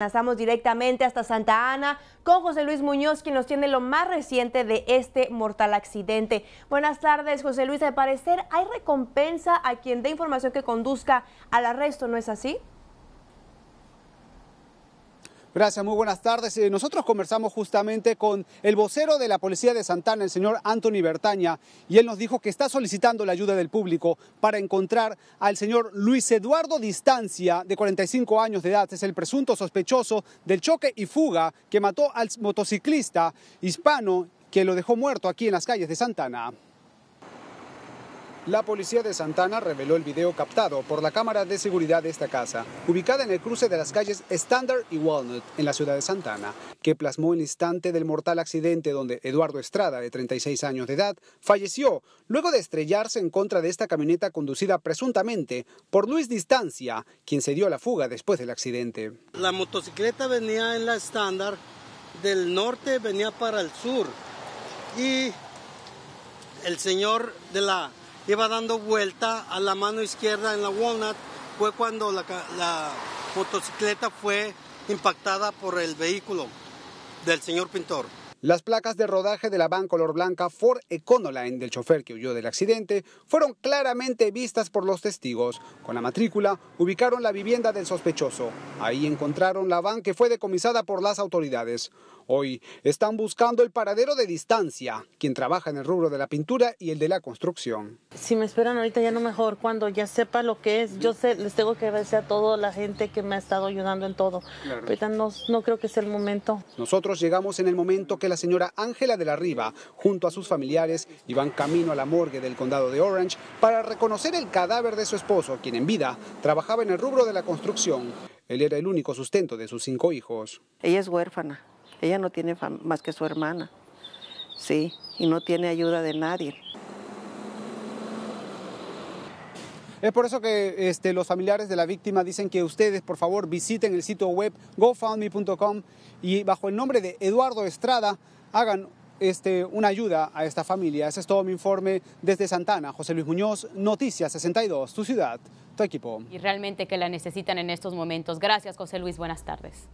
Pasamos directamente hasta Santa Ana con José Luis Muñoz, quien nos tiene lo más reciente de este mortal accidente. Buenas tardes, José Luis. Al parecer hay recompensa a quien dé información que conduzca al arresto, ¿no es así? Gracias, muy buenas tardes. Eh, nosotros conversamos justamente con el vocero de la Policía de Santana, el señor Anthony Bertaña, y él nos dijo que está solicitando la ayuda del público para encontrar al señor Luis Eduardo Distancia, de 45 años de edad. Es el presunto sospechoso del choque y fuga que mató al motociclista hispano que lo dejó muerto aquí en las calles de Santana. La policía de Santana reveló el video captado por la cámara de seguridad de esta casa, ubicada en el cruce de las calles Standard y Walnut, en la ciudad de Santana, que plasmó el instante del mortal accidente donde Eduardo Estrada, de 36 años de edad, falleció luego de estrellarse en contra de esta camioneta conducida presuntamente por Luis Distancia, quien se dio a la fuga después del accidente. La motocicleta venía en la Standard del norte, venía para el sur y el señor de la iba dando vuelta a la mano izquierda en la Walnut, fue cuando la, la motocicleta fue impactada por el vehículo del señor Pintor. Las placas de rodaje de la van color blanca Ford Econoline del chofer que huyó del accidente fueron claramente vistas por los testigos. Con la matrícula ubicaron la vivienda del sospechoso. Ahí encontraron la van que fue decomisada por las autoridades. Hoy están buscando el paradero de distancia, quien trabaja en el rubro de la pintura y el de la construcción. Si me esperan ahorita ya no mejor, cuando ya sepa lo que es, yo les tengo que agradecer a toda la gente que me ha estado ayudando en todo. Ahorita no, no creo que sea el momento. Nosotros llegamos en el momento que la señora Ángela de la Riva, junto a sus familiares, iban camino a la morgue del condado de Orange para reconocer el cadáver de su esposo, quien en vida trabajaba en el rubro de la construcción. Él era el único sustento de sus cinco hijos. Ella es huérfana. Ella no tiene más que su hermana, sí, y no tiene ayuda de nadie. Es por eso que este, los familiares de la víctima dicen que ustedes, por favor, visiten el sitio web gofundme.com y bajo el nombre de Eduardo Estrada hagan este, una ayuda a esta familia. Ese es todo mi informe desde Santana. José Luis Muñoz, Noticias 62, tu ciudad, tu equipo. Y realmente que la necesitan en estos momentos. Gracias, José Luis. Buenas tardes.